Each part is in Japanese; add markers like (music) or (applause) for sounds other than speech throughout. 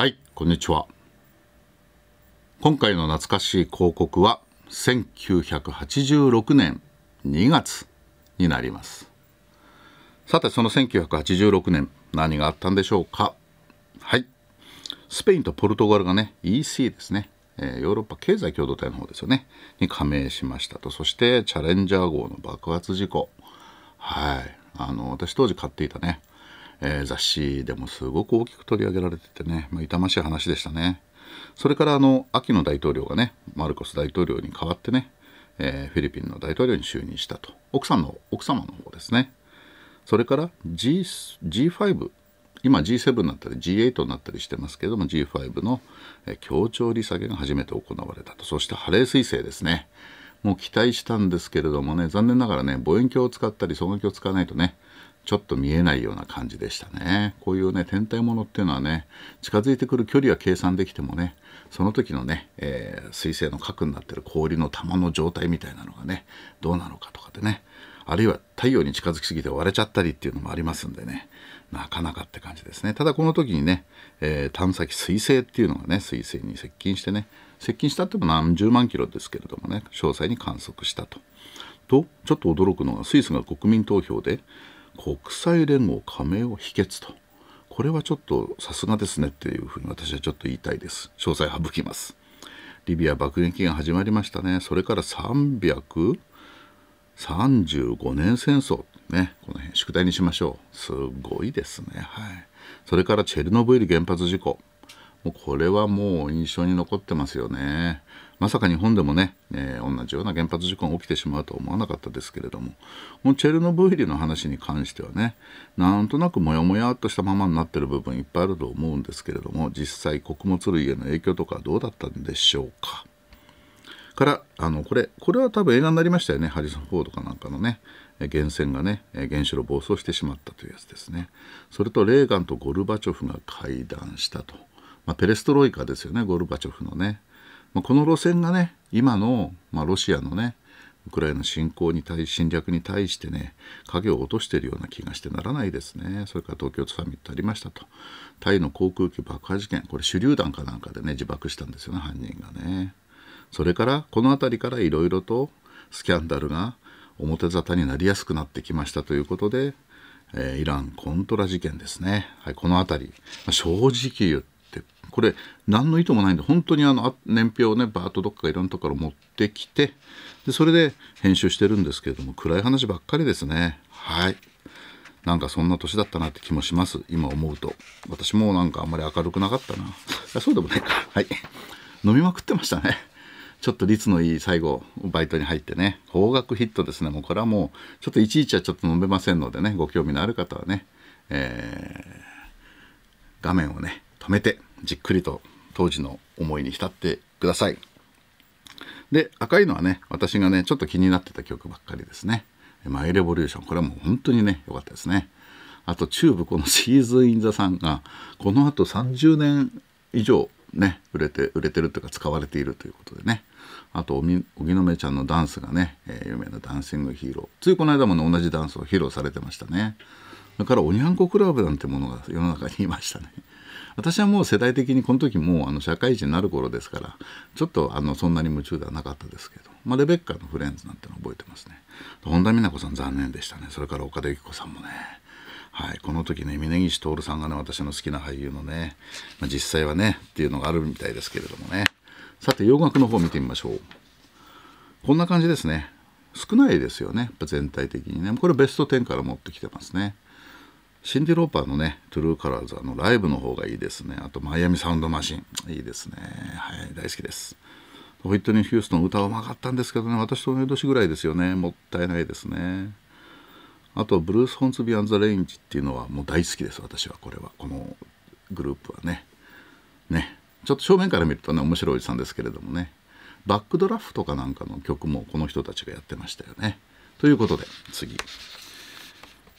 はいこんにちは今回の懐かしい広告は1986年2月になりますさてその1986年何があったんでしょうかはいスペインとポルトガルがね EC ですねヨーロッパ経済共同体の方ですよねに加盟しましたとそしてチャレンジャー号の爆発事故はいあの私当時買っていたねえー、雑誌でもすごく大きく取り上げられててね、まあ、痛ましい話でしたね。それからあの秋の大統領がねマルコス大統領に代わってね、えー、フィリピンの大統領に就任したと奥さんの奥様の方ですね。それから G G5 今 G7 になったり G8 になったりしてますけれども G5 の協調利下げが初めて行われたとそしてハレー彗星ですねもう期待したんですけれどもね残念ながらね望遠鏡を使ったり双眼鏡を使わないとねちょっと見えないような感じでしたねこういうね天体ものっていうのはね近づいてくる距離は計算できてもねその時のね、えー、彗星の核になってる氷の玉の状態みたいなのがねどうなのかとかでねあるいは太陽に近づきすぎて割れちゃったりっていうのもありますんでねなかなかって感じですねただこの時にね、えー、探査機彗星っていうのがね彗星に接近してね接近したっても何十万キロですけれどもね詳細に観測したと。とちょっと驚くのがスイスが国民投票で国際連合加盟を否決とこれはちょっとさすがですねっていうふうに私はちょっと言いたいです詳細省きますリビア爆撃が始まりましたねそれから335年戦争ねこの辺宿題にしましょうすごいですねはいそれからチェルノブイリ原発事故もうこれはもう印象に残ってますよね。まさか日本でもね、えー、同じような原発事故が起きてしまうとは思わなかったですけれども、このチェルノブイリの話に関してはね、なんとなくモヤモヤっとしたままになってる部分いっぱいあると思うんですけれども、実際穀物類への影響とかどうだったんでしょうか。から、あの、これ、これは多分映画になりましたよね。ハリソン・フォードかなんかのね、源泉がね、原子炉暴走してしまったというやつですね。それと、レーガンとゴルバチョフが会談したと。まあ、ペレストロイカですよねゴルバチョフのね、まあ、この路線がね今の、まあ、ロシアのねウクライナ侵攻に対侵略に対してね影を落としているような気がしてならないですねそれから東京サミットありましたとタイの航空機爆破事件これ手榴弾かなんかでね自爆したんですよね犯人がねそれからこの辺りからいろいろとスキャンダルが表沙汰になりやすくなってきましたということで、えー、イランコントラ事件ですね、はい、この辺り、まあ、正直言っこれ何の意図もないんで本当にあの年表をねバーッとどっかいろんなところ持ってきてでそれで編集してるんですけれども暗い話ばっかりですねはいなんかそんな年だったなって気もします今思うと私もなんかあんまり明るくなかったなそうでもないかはい飲みまくってましたねちょっと率のいい最後バイトに入ってね方角ヒットですねもうこれはもうちょっといちいちはちょっと飲めませんのでねご興味のある方はね、えー、画面をね止めてじっくりと当時の思いに浸ってください。で赤いのはね私がねちょっと気になってた曲ばっかりですね「マイ・レボリューション」これはもう本当にね良かったですねあとチューブこのシーズン・イン・ザ・さんがこのあと30年以上ね売れて売れてるというか使われているということでねあと荻野目ちゃんのダンスがね、えー、有名な「ダンシング・ヒーロー」ついこの間もね同じダンスを披露されてましたねだから「おにゃんこクラブ」なんてものが世の中にいましたね私はもう世代的にこの時もうあの社会人になる頃ですからちょっとあのそんなに夢中ではなかったですけど、まあ、レベッカのフレンズなんての覚えてますね本田美奈子さん残念でしたねそれから岡田由紀子さんもねはい、この時ね峯岸徹さんがね私の好きな俳優のね、まあ、実際はねっていうのがあるみたいですけれどもねさて洋楽の方見てみましょうこんな感じですね少ないですよね全体的にねこれベスト10から持ってきてますねシンディ・ローパーのね、トゥルーカラーズのライブの方がいいですね。あと、マイアミサウンドマシン。いいですね。はい、大好きです。ホイットニー・ヒューストン歌はうまかったんですけどね、私と同い年ぐらいですよね。もったいないですね。あと、ブルース・ホンツビアン・ザ・レインジっていうのはもう大好きです、私はこれは。このグループはね。ね。ちょっと正面から見るとね、面白いおじさんですけれどもね。バックドラフトかなんかの曲もこの人たちがやってましたよね。ということで、次。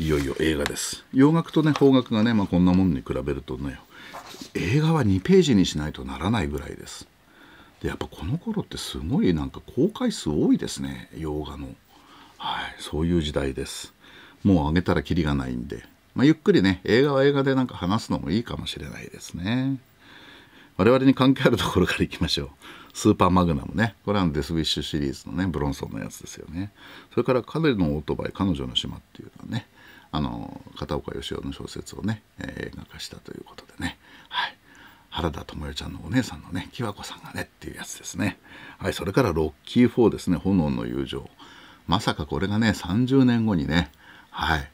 いよいよ映画です洋楽とね邦楽がね、まあ、こんなもんに比べるとね映画は2ページにしないとならないぐらいですでやっぱこの頃ってすごいなんか公開数多いですね洋画のはいそういう時代ですもう上げたらキリがないんで、まあ、ゆっくりね映画は映画でなんか話すのもいいかもしれないですね我々に関係あるところからいきましょうスーパーマグナムねこれはデス・ウィッシュシリーズのねブロンソンのやつですよねそれから彼のオートバイ彼女の島っていうのはね片岡義雄の小説をね、えー、映画化したということでね、はい、原田知世ちゃんのお姉さんのねき和子さんがねっていうやつですね、はい、それからロッキー4ですね「炎の友情」まさかこれがね30年後にねはい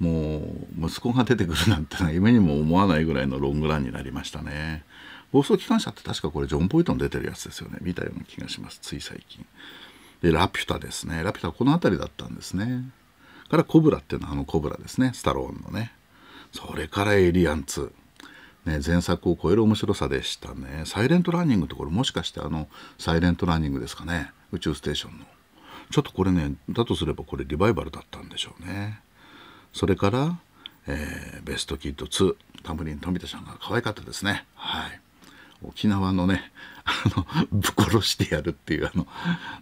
もう息子が出てくるなんて、夢にも思わないぐらいのロングランになりましたね放送機関車って確かこれジョン・ボイトン出てるやつですよね見たような気がしますつい最近でラピュタですねラピュタこの辺りだったんですねからコブラっていうのはあのコブラですねスタローンのねそれからエイリアン2ね、前作を超える面白さでしたね。サイレントランニングってこれもしかしてあのサイレントランニングですかね。宇宙ステーションの。ちょっとこれね、だとすればこれリバイバルだったんでしょうね。それから、えー、ベストキッド2、タムリン富田さんが可愛かったですね。はい。沖縄のねあのぶっ殺してやるっていうあの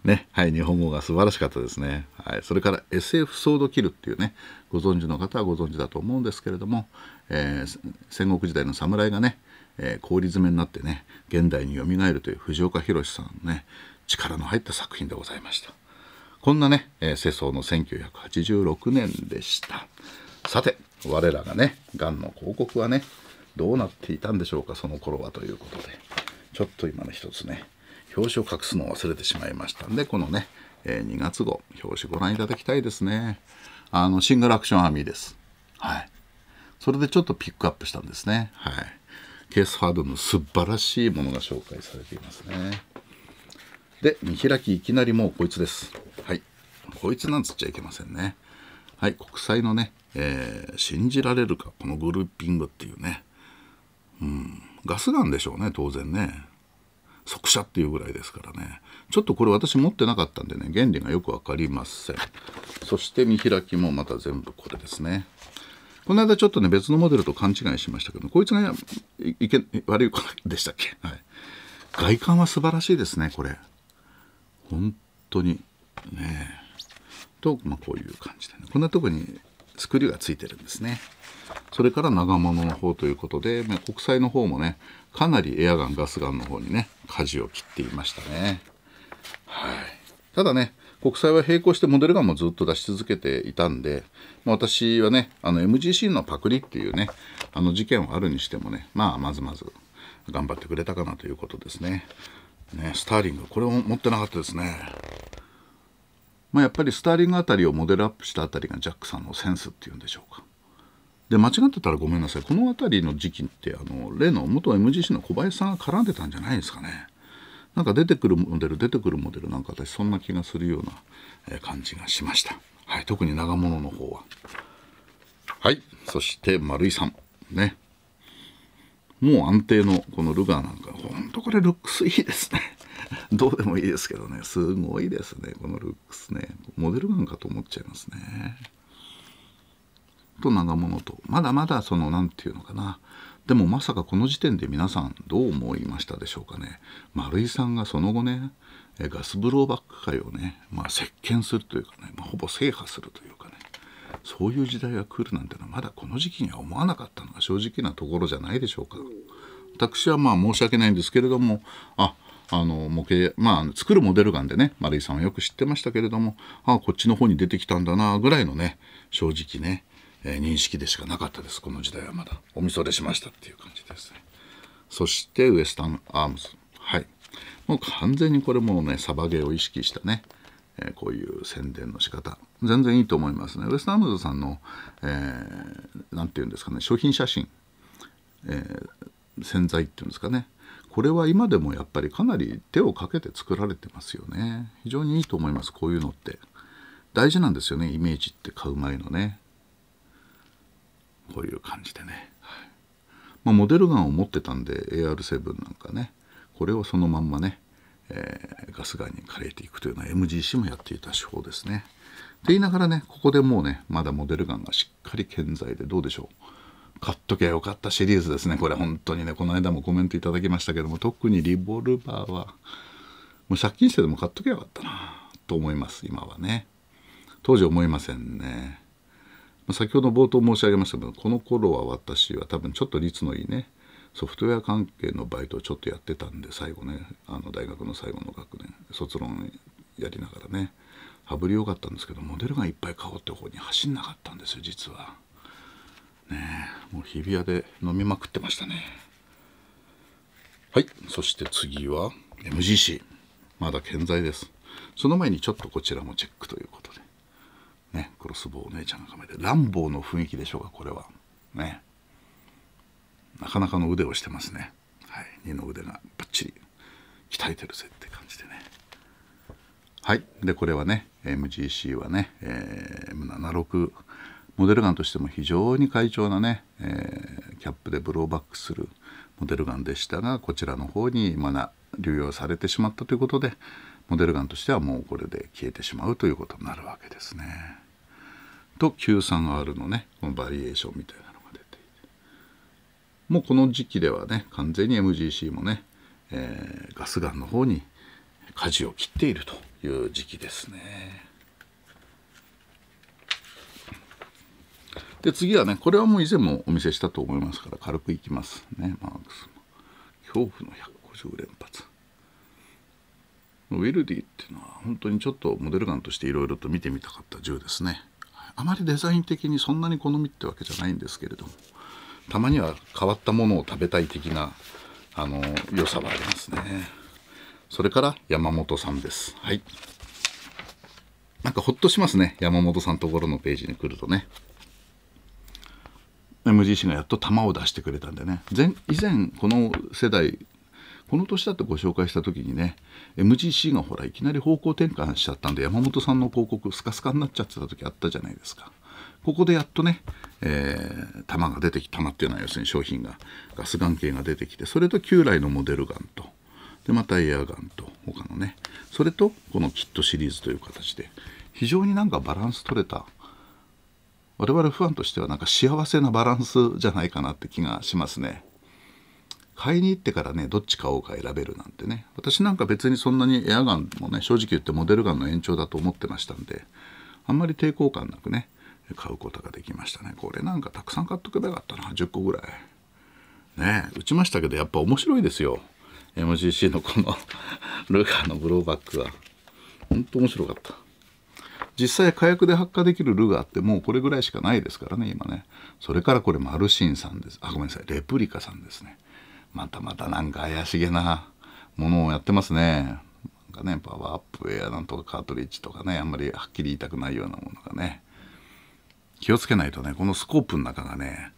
ねはい日本語が素晴らしかったですね、はい、それから SF ソードキルっていうねご存知の方はご存知だと思うんですけれども、えー、戦国時代の侍がね、えー、氷詰めになってね現代によみがえるという藤岡弘さんのね力の入った作品でございましたこんなね、えー、世相の1986年でしたさて我らがねがんの広告はねどうなっていたんでしょうかその頃はということでちょっと今の一つね表紙を隠すのを忘れてしまいましたんでこのね、え2月号表紙ご覧いただきたいですねあのシングルアクションアーミーですはいそれでちょっとピックアップしたんですねはいケースハードの素晴らしいものが紹介されていますねで見開きいきなりもうこいつですはいこいつなんつっちゃいけませんねはい国債のね、えー、信じられるかこのグルーピングっていうねうん、ガスガンでしょうね当然ね速射っていうぐらいですからねちょっとこれ私持ってなかったんでね原理がよく分かりませんそして見開きもまた全部これですねこの間ちょっとね別のモデルと勘違いしましたけどこいつがいけ悪い子でしたっけ、はい、外観は素晴らしいですねこれ本当にねと、まあ、こういう感じでねこんなとこにスクリューがついてるんですねそれから長物の方ということで、まあ、国債の方もね、かなりエアガン、ガスガンの方にね、舵を切っていましたね。はい。ただね、国債は並行してモデルガンもずっと出し続けていたんで、まあ、私はね、あの MGC のパクリっていうね、あの事件はあるにしてもね、まあ、まずまず頑張ってくれたかなということですね。ね、スターリング、これも持ってなかったですね。まあ、やっぱりスターリングあたりをモデルアップしたあたりがジャックさんのセンスっていうんでしょうか。で間違ってたらごめんなさいこの辺りの時期ってあの例の元 MGC の小林さんが絡んでたんじゃないですかねなんか出てくるモデル出てくるモデルなんか私そんな気がするような、え感じがしました、はい、特に長物の方ははいそして丸井さんねもう安定のこのルガーなんかほんとこれルックスいいですね (laughs) どうでもいいですけどねすごいですねこのルックスねモデルガンかと思っちゃいますねと長物とまだまだその何て言うのかなでもまさかこの時点で皆さんどう思いましたでしょうかね丸井さんがその後ねガスブローバック界をね、まあ、席巻するというかね、まあ、ほぼ制覇するというかねそういう時代が来るなんてのはまだこの時期には思わなかったのが正直なところじゃないでしょうか私はまあ申し訳ないんですけれどもああの模型、まあ、作るモデルガンでね丸井さんはよく知ってましたけれどもああこっちの方に出てきたんだなぐらいのね正直ねえー、認識でしかなかったですこの時代はまだお味それしましたっていう感じですねそしてウエスタンアームズはいもう完全にこれもうねサバゲーを意識したね、えー、こういう宣伝の仕方全然いいと思いますねウエスタンアームズさんの何、えー、て言うんですかね商品写真、えー、洗剤っていうんですかねこれは今でもやっぱりかなり手をかけて作られてますよね非常にいいと思いますこういうのって大事なんですよねイメージって買う前のねこういう感じでね、はい、まあ、モデルガンを持ってたんで AR7 なんかねこれをそのまんまね、えー、ガスガンに枯れていくというような MGC もやっていた手法ですね。って言いながらねここでもうねまだモデルガンがしっかり健在でどうでしょう買っときゃよかったシリーズですねこれ本当にねこの間もコメントいただきましたけども特にリボルバーはもう借金してでも買っときゃよかったなと思います今はね当時思いませんね先ほど冒頭申し上げましたけどこの頃は私は多分ちょっと率のいいねソフトウェア関係のバイトをちょっとやってたんで最後ねあの大学の最後の学年卒論やりながらね羽振り良かったんですけどモデルがいっぱい買おうって方に走んなかったんですよ実は。ねもう日比谷で飲みまくってましたね。はいそして次は MGC まだ健在です。その前にちょっとこちらもチェックということで。クロスボウお姉ちゃんが構えて乱暴の雰囲気でしょうかこれはねなかなかの腕をしてますね、はい、二の腕がばっちり鍛えてるぜって感じでねはいでこれはね MGC はね、えー、76モデルガンとしても非常に快調なね、えー、キャップでブローバックするモデルガンでしたがこちらの方にまだ流用されてしまったということでモデルガンとしてはもうこれで消えてしまうということになるわけですね。と 93R のねこのバリエーションみたいなのが出ていてもうこの時期ではね完全に MGC もね、えー、ガスガンの方に舵を切っているという時期ですね。で次はねこれはもう以前もお見せしたと思いますから軽くいきますねマークスの恐怖の150連発ウィルディっていうのは本当にちょっとモデルガンとしていろいろと見てみたかった銃ですねあまりデザイン的にそんなに好みってわけじゃないんですけれどもたまには変わったものを食べたい的なあの良さはありますねそれから山本さんですはいなんかほっとしますね山本さんところのページに来るとね MGC がやっと球を出してくれたんでね以前この世代この年だとご紹介した時にね MGC がほらいきなり方向転換しちゃったんで山本さんの広告スカスカになっちゃってた時あったじゃないですかここでやっとね、えー、が出てき弾っていうのは要するに商品がガス眼系が出てきてそれと旧来のモデルガンとでまたエアガンと他のねそれとこのキットシリーズという形で非常になんかバランス取れた我々ファンとしてはなんか幸せなバランスじゃないかなって気がしますね。買いに行ってからねどっち買おうか選べるなんてね私なんか別にそんなにエアガンもね正直言ってモデルガンの延長だと思ってましたんであんまり抵抗感なくね買うことができましたねこれなんかたくさん買っとけばよかったな10個ぐらいね打ちましたけどやっぱ面白いですよ MGC のこの (laughs) ルガーのブローバックはほんと面白かった実際火薬で発火できるルガーってもうこれぐらいしかないですからね今ねそれからこれマルシンさんですあごめんなさいレプリカさんですねまたまたなんか怪しげなものをやってますね。なんかね、パワーアップエアなんとかカートリッジとかね、あんまりはっきり言いたくないようなものがね。気をつけないとね、このスコープの中がね、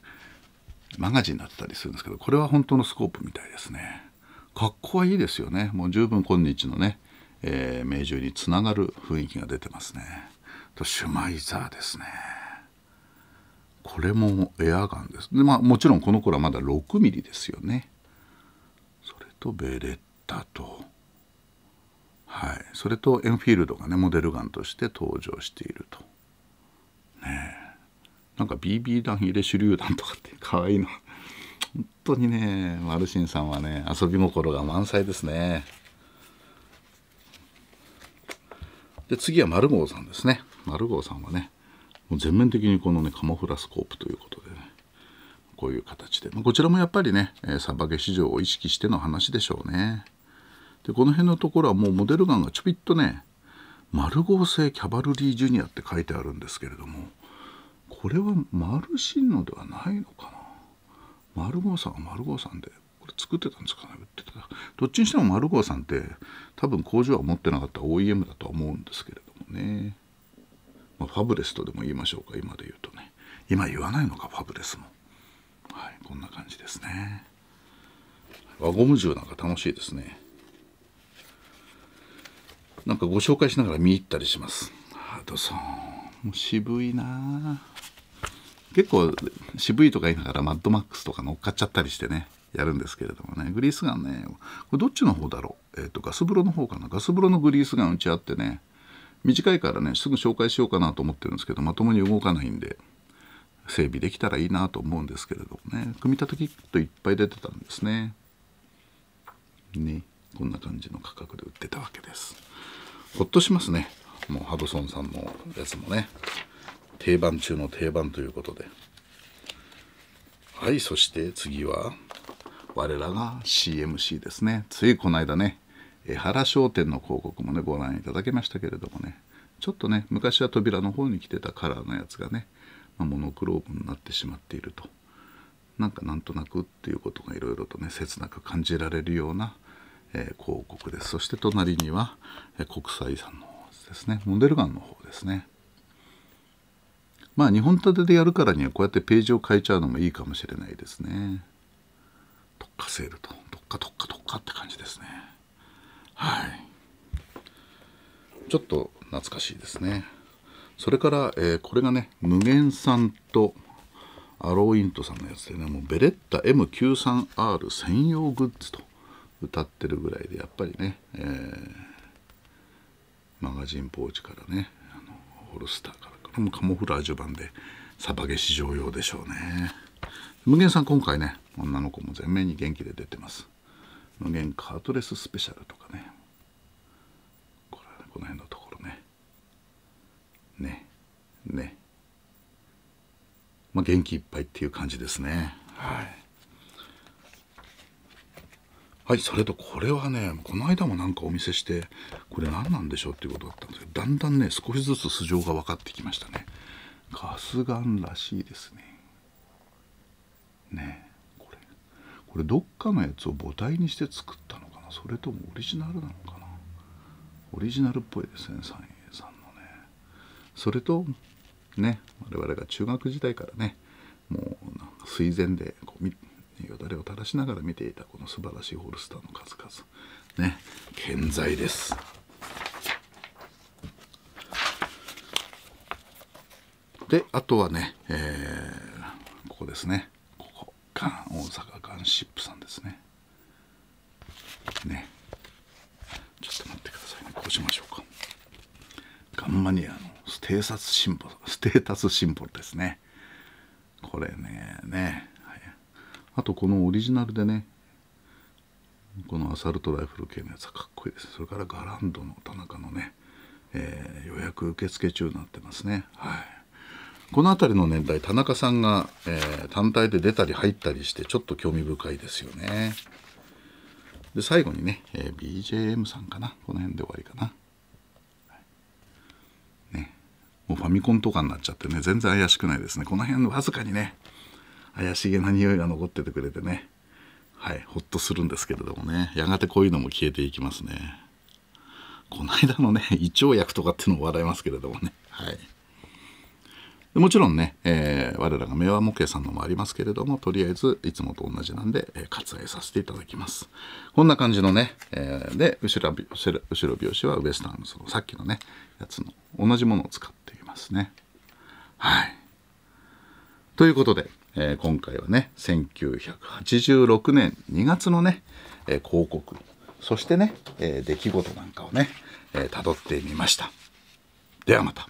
マガジンになってたりするんですけど、これは本当のスコープみたいですね。格好はいいですよね。もう十分今日のね、えー、名獣につながる雰囲気が出てますね。と、シュマイザーですね。これもエアガンです。で、まあもちろんこの頃はまだ6ミリですよね。とベレッタと、はい、それとエンフィールドがねモデルガンとして登場していると。ねなんか BB 弾入れ手榴弾とかってかわいいな。本当にねマルシンさんはね遊び心が満載ですね。で次はマルゴーさんですね。マルゴーさんはねもう全面的にこのねカモフラスコープということでねこういう形で、まこちらもやっぱりね、えサバゲ市場を意識しての話でしょうね。で、この辺のところはもうモデルガンがちょびっとね、丸合成キャバルリージュニアって書いてあるんですけれども、これはマルシンではないのかな。丸合さんは丸合さんで、これ作ってたんですかね、売ってた。どっちにしても丸合さんって多分工場は持ってなかった OEM だとは思うんですけれどもね。まあ、ファブレスとでも言いましょうか、今で言うとね。今言わないのか、ファブレスも。はいこんな感じですね輪ゴム銃なんか楽しいですねなんかご紹介しながら見入ったりしますハドソンもう渋いな結構渋いとか言いながらマッドマックスとか乗っかっちゃったりしてねやるんですけれどもねグリースガンねこれどっちの方だろう、えーと、とガス風呂の方かなガス風呂のグリースガンうちあってね短いからねすぐ紹介しようかなと思ってるんですけどまともに動かないんで整備できたらいいなと思うんですけれどもね組み立てキットいっぱい出てたんですね。ねこんな感じの価格で売ってたわけです。ほっとしますねもうハブソンさんのやつもね定番中の定番ということではいそして次は我らが CMC ですねついこの間ね江原商店の広告もねご覧いただけましたけれどもねちょっとね昔は扉の方に来てたカラーのやつがねまあ、モノクロームになってしまっているとなんかなんとなくっていうことがいろいろとね切なく感じられるような、えー、広告ですそして隣には、えー、国際遺産のですねモデルガンの方ですねまあ2本立てでやるからにはこうやってページを変えちゃうのもいいかもしれないですね特化セールと特化特化特化って感じですねはいちょっと懐かしいですねそれから、えー、これがね無限さんとアローイントさんのやつでねもうベレッタ M93R 専用グッズと歌ってるぐらいでやっぱりね、えー、マガジンポーチからねあのホルスターからこれもカモフラージュ版でサバゲ市場用でしょうね無限さん今回ね女の子も全面に元気で出てます無限カートレススペシャルとかねこれはねこの辺のまあ、元気いっぱいっていう感じですね。はい、はい、それとこれはねこの間もなんかお見せしてこれ何なんでしょうっていうことだったんですけどだんだんね少しずつ素性が分かってきましたね。ガスガンらしいですね。ねこれこれどっかのやつを母体にして作ったのかなそれともオリジナルなのかなオリジナルっぽいですね三栄さんのね。それとね我々が中学時代からねもうなんか垂涎でこうよだれを垂らしながら見ていたこの素晴らしいホルスターの数々ね健在ですであとはね、えー、ここですねここガン大阪ガンシップさんですねねちょっと待ってくださいねこうしましょうかガンマニアのテースシンボルステータスシンボルですねこれねね、はい、あとこのオリジナルでねこのアサルトライフル系のやつはかっこいいですそれからガランドの田中のね、えー、予約受付中になってますねはいこの辺りの年代田中さんが、えー、単体で出たり入ったりしてちょっと興味深いですよねで最後にね、えー、BJM さんかなこの辺で終わりかなもうファミコンとかになっちゃってね全然怪しくないですねこの辺わずかにね怪しげな匂いが残っててくれてねはいほっとするんですけれどもねやがてこういうのも消えていきますねこの間のね胃腸薬とかっていうのも笑いますけれどもねはい。もちろんね、えー、我らが明和模型さんのもありますけれども、とりあえずいつもと同じなんで、えー、割愛させていただきます。こんな感じのね、えー、で、後ろ後ろ後ろ拍子はウエスタンそのさっきのね、やつの同じものを使っていますね。はい。ということで、えー、今回はね、1986年2月のね、えー、広告、そしてね、えー、出来事なんかをね、えー、ってみました。ではまた。